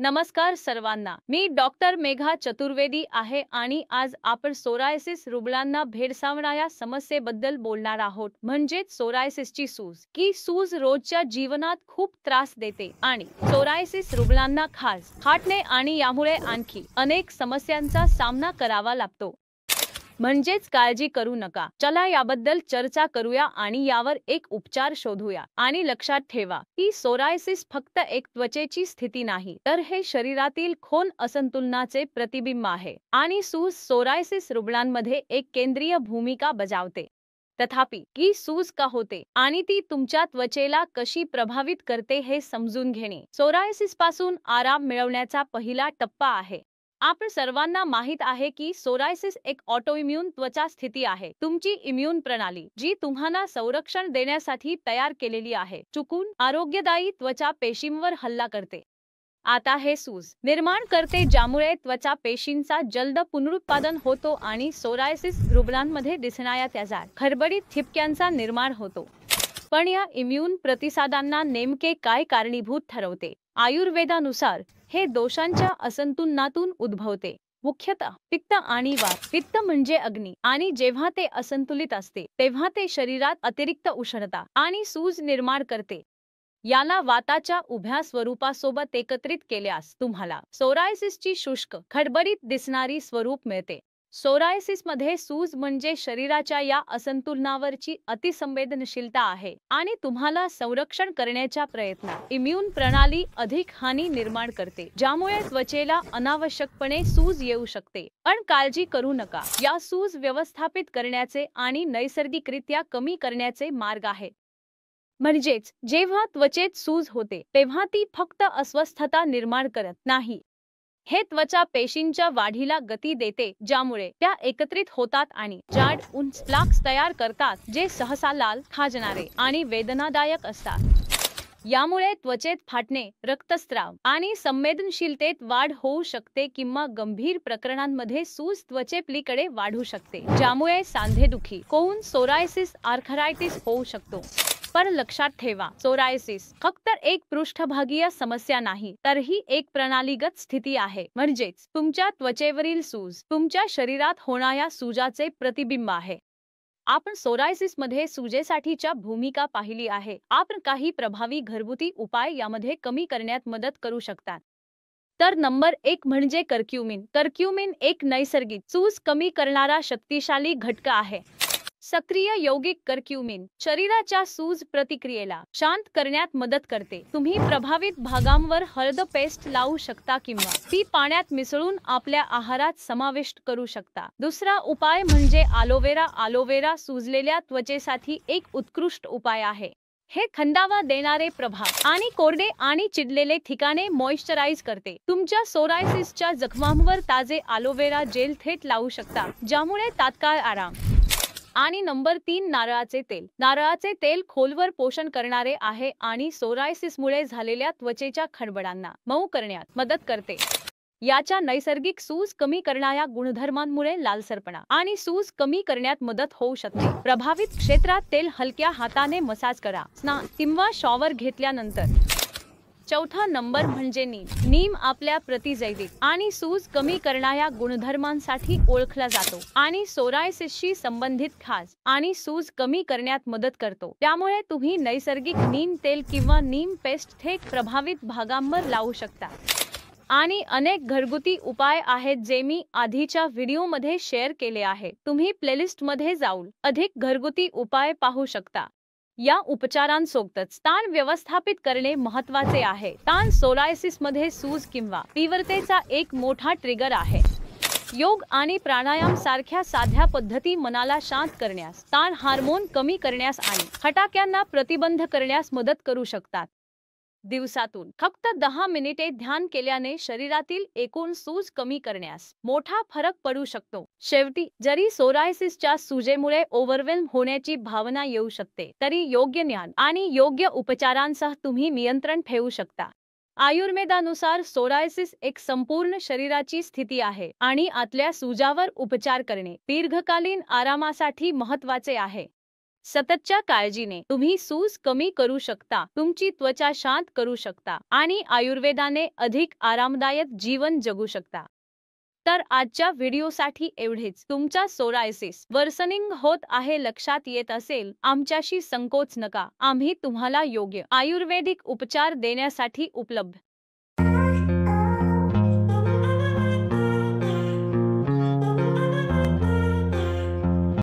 नमस्कार सर्वांना मी डॉक्टर मेघा चतुर्वेदी आहे आणि आज आपण सोरायसिस रुग्णांना भेडसावणाऱ्या समस्येबद्दल बोलणार आहोत म्हणजेच सोरायसिसची सूज की सूज रोजच्या जीवनात खूप त्रास देते आणि सोरायसिस रुग्णांना खास खाटणे आणि यामुळे आणखी अनेक समस्यांचा सामना करावा लागतो म्हणजेच काळजी करू नका चला याबद्दल चर्चा करूया आणि यावर एक उपचार शोधूया आणि लक्षात ठेवा की सोरायसिस फक्त एक त्वचेची स्थिती नाही तर हे शरीरातील खोन असंतुलनाचे प्रतिबिंब आहे आणि सूज सोरायसिस रुग्णांमध्ये एक केंद्रीय भूमिका बजावते तथापि की सूज का होते आणि ती तुमच्या त्वचेला कशी प्रभावित करते हे समजून घेणे सोरायसिस पासून आराम मिळवण्याचा पहिला टप्पा आहे आपण सर्वांना माहित आहे की सोरायसिस एक ऑटोइम्युन त्वचा स्थिती आहे तुमची इम्युन प्रणाली जी तुम्हाला संरक्षण देण्यासाठी तयार केलेली आहे चुकून आरोग्यदायी त्वचा पेशींवर हल्ला करते आता हे सूज निर्माण करते ज्यामुळे त्वचा पेशींचा जलद पुनरुत्पादन होतो आणि सोरायसिस रुग्णांमध्ये दिसणाऱ्या त्याचा खरबडीत ठिपक्यांचा निर्माण होतो पण या इम्युन प्रतिसादांना नेमके काय कारणीभूत ठरवते आयुर्वेदानुसार हे दोषांच्या असंतुलनातून उद्भवते मुख्यतः पित्त आणि वात पित्त म्हणजे अग्नी आणि जेव्हा ते असंतुलित असते तेव्हा ते शरीरात अतिरिक्त उष्णता आणि सूज निर्माण करते याला वाताच्या उभ्या स्वरूपासोबत एकत्रित केल्यास तुम्हाला सोरायसिसची शुष्क खडबडीत दिसणारी स्वरूप मिळते सोरायसिसमध्ये सूज म्हणजे शरीराच्या या असंतुलनावरची अतिसंवेदनशीलता आहे आणि तुम्हाला संरक्षण करण्याच्या प्रयत्नात इम्यून प्रणाली अधिक हानी निर्माण करते ज्यामुळे त्वचेला अनावश्यकपणे सूज येऊ शकते पण काळजी करू नका या सूज व्यवस्थापित करण्याचे आणि नैसर्गिकरित्या कमी करण्याचे मार्ग आहेत म्हणजेच जेव्हा त्वचेत सूज होते तेव्हा ती फक्त अस्वस्थता निर्माण करत नाही हे त्वचा पेशींच्या वाढीला गती देते ज्यामुळे त्या एकत्रित होतात आणि जाड उंच प्लाक्स तयार करतात जे सहसा लाल खाजणारे आणि वेदनादायक असतात यामुळे त्वचेत फाटणे रक्तस्राव आणि संवेदनशीलतेत वाढ होऊ शकते किंवा गंभीर प्रकरणांमध्ये सूज त्वचेपलीकडे वाढू शकते ज्यामुळे सांधेदुखी कोऊन सोरायसिस आर्थरायटिस होऊ शकतो पण लक्षात ठेवा सोरायसिस फक्त एक पृष्ठभागीय समस्या नाही तर ही एक प्रणालीगत स्थिती आहे म्हणजेच तुमच्या त्वचेवरील सूज तुमच्या शरीरात होणाऱ्या सूजाचे प्रतिबिंब आहे आपण सोरायसिस मध्ये सूजेसाठीच्या भूमिका पाहिली आहे आपण काही प्रभावी घरगुती उपाय यामध्ये कमी करण्यात मदत करू शकतात तर नंबर एक म्हणजे कर्क्युमिन कर्क्युमिन एक नैसर्गिक चूज कमी करणारा शक्तिशाली घटक आहे सक्रिय यौगिक कर्क्युमिन शरीराच्या सूज प्रतिक्रियेला शांत करण्यात मदत करते तुम्ही प्रभावित भागांवर हळद पेस्ट लावू शकता किंवा ती पाण्यात मिसळून आपल्या आहारात समाविष्ट करू शकता दुसरा उपाय म्हणजे आलोवेरा आलोवेरा सुजलेल्या त्वचेसाठी एक उत्कृष्ट उपाय आहे हे खंडावा देणारे प्रभाव आणि कोरडे आणि चिडलेले ठिकाणे मॉइश्चराइज करते तुमच्या सोरायसिसच्या जखमांवर ताजे आलोवेरा जेल थेट लावू शकता ज्यामुळे तात्काळ आराम आणि नंबर तीन नारळाचे तेल नारळाचे तेल खोलवर पोषण करणारे आहे आणि सोरायसिसमुळे झालेल्या त्वचेच्या खडबडांना मऊ करण्यात मदत करते याच्या नैसर्गिक सूज कमी करणाऱ्या गुणधर्मांमुळे लालसरपणा आणि सूज कमी करण्यात मदत होऊ शकते प्रभावित क्षेत्रात तेल हलक्या हाताने मसाज करा स्नान किंवा शॉवर घेतल्यानंतर चौथा नंबर म्हणजे नीम नीम आपल्या प्रतिजैविक आणि सूज कमी करणाऱ्या गुणधर्मांसाठी ओळखला जातो आणि सोरायसिसशी संबंधित खास आणि सूज कमी करण्यात मदत करतो त्यामुळे तुम्ही नैसर्गिक नीम तेल किंवा नीम पेस्ट थेट प्रभावित भागांवर लावू शकता आणि अनेक घरगुती उपाय आहेत जे मी आधीच्या व्हिडिओमध्ये शेअर केले आहे तुम्ही प्लेलिस्ट मध्ये जाऊन अधिक घरगुती उपाय पाहू शकता या उपचारांसोबतच ताण व्यवस्थापित करणे महत्वाचे आहे ताण सोलायसिस मध्ये सूज किंवा तीव्रतेचा एक मोठा ट्रिगर आहे योग आणि प्राणायाम सारख्या साध्या पद्धती मनाला शांत करण्यास ताण हार्मोन कमी करण्यास आणि खटाक्यांना प्रतिबंध करण्यास मदत करू शकतात दिवसातून फक्त दहा मिनिटे ध्यान केल्याने शरीरातील एकूण सूज कमी करण्यास मोठा फरक पडू शकतो शेवटी जरी सोरायसिसच्या सूजेमुळे ओव्हरवेल्म होण्याची भावना येऊ शकते तरी योग्य ज्ञान आणि योग्य उपचारांसह तुम्ही नियंत्रण ठेवू शकता आयुर्वेदानुसार सोरायसिस एक संपूर्ण शरीराची स्थिती आहे आणि आतल्या सूजावर उपचार करणे दीर्घकालीन आरामासाठी महत्वाचे आहे सततच्या काळजीने तुम्ही सूज कमी करू शकता तुमची त्वचा शांत करू शकता आणि आयुर्वेदाने अधिक आरामदायक जीवन जगू शकता तर आजच्या व्हिडिओसाठी एवढेच तुमचा सोरायसिस वर्सनिंग होत आहे लक्षात येत असेल आमच्याशी संकोच नका आम्ही तुम्हाला योग्य आयुर्वेदिक उपचार देण्यासाठी उपलब्ध